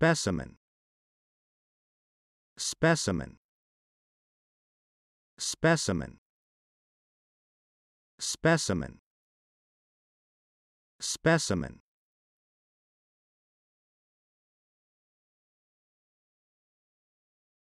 specimen specimen specimen specimen specimen